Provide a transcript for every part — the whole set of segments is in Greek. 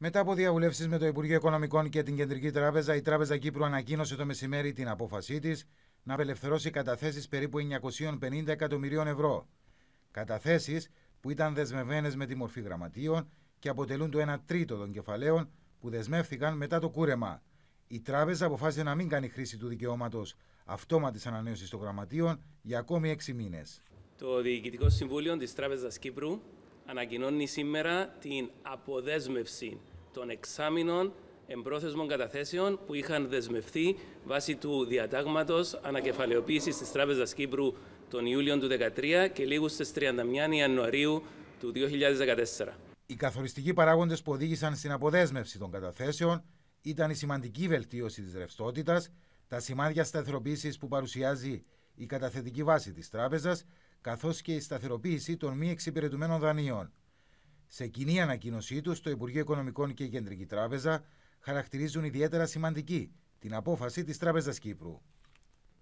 Μετά από διαβουλεύσεις με το Υπουργείο Οικονομικών και την Κεντρική Τράπεζα, η Τράπεζα Κύπρου ανακοίνωσε το μεσημέρι την απόφασή της να απελευθερώσει καταθέσεις περίπου 950 εκατομμυρίων ευρώ. Καταθέσεις που ήταν δεσμευμένες με τη μορφή γραμματείων και αποτελούν το 1 τρίτο των κεφαλαίων που δεσμεύθηκαν μετά το κούρεμα. Η τράπεζα αποφάσισε να μην κάνει χρήση του δικαιώματος αυτόματης ανανέωσης των γραμματείων για ακόμη 6 μήνες. Το Διοικητικό Συμβούλιο της Τράπεζας Κύπρου ανακοινώνει σήμερα την αποδέσμευση των εξάμεινων εμπρόθεσμων καταθέσεων που είχαν δεσμευθεί βάσει του διατάγματος ανακεφαλαιοποίησης της Τράπεζας Κύπρου τον Ιούλιο του 2013 και λίγους στις 31 Ιανουαρίου του 2014. Οι καθοριστικοί παράγοντες που οδήγησαν στην αποδέσμευση των καταθέσεων ήταν η σημαντική βελτίωση της ρευστότητας, τα σημάδια σταθεροποίησης που παρουσιάζει η καταθετική βάση της τράπεζας καθώς και η σταθεροποίηση των μη εξυπηρετουμένων δανείων. Σε κοινή ανακοίνωσή του, το Υπουργείο Οικονομικών και η Κεντρική Τράπεζα χαρακτηρίζουν ιδιαίτερα σημαντική την απόφαση της Τράπεζας Κύπρου.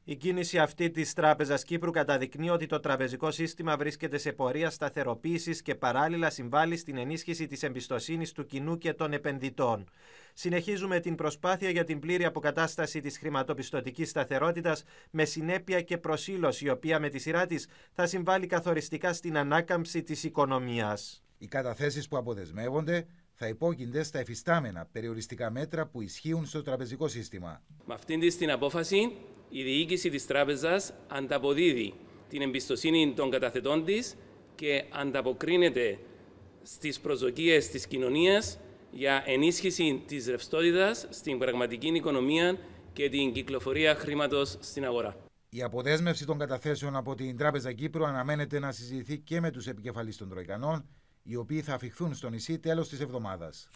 Η κίνηση αυτή της Τράπεζας Κύπρου καταδεικνύει ότι το τραπεζικό σύστημα βρίσκεται σε πορεία σταθεροποίησης και παράλληλα συμβάλλει στην ενίσχυση της εμπιστοσύνης του κοινού και των επενδυτών. Συνεχίζουμε την προσπάθεια για την πλήρη αποκατάσταση της χρηματοπιστωτικής σταθερότητας με συνέπεια και προσήλωση, η οποία με τη σειρά της θα συμβάλλει καθοριστικά στην ανάκαμψη της οικονομίας. Οι καταθέσεις που αποδεσμεύονται θα υπόκεινται στα εφιστάμενα περιοριστικά μέτρα που ισχύουν στο τραπεζικό σύστημα. Με αυτήν την απόφαση, η διοίκηση της τράπεζας ανταποδίδει την εμπιστοσύνη των καταθετών της και ανταποκρίνεται στις προσδοκίες της κοινωνίας για ενίσχυση της ρευστότητας στην πραγματική οικονομία και την κυκλοφορία χρήματος στην αγορά. Η αποδέσμευση των καταθέσεων από την Τράπεζα Κύπρου αναμένεται να συζητηθεί και με τους επικεφαλείς των Τροϊκανών οι οποίοι θα αφηχθούν στο νησί τέλος της εβδομάδας.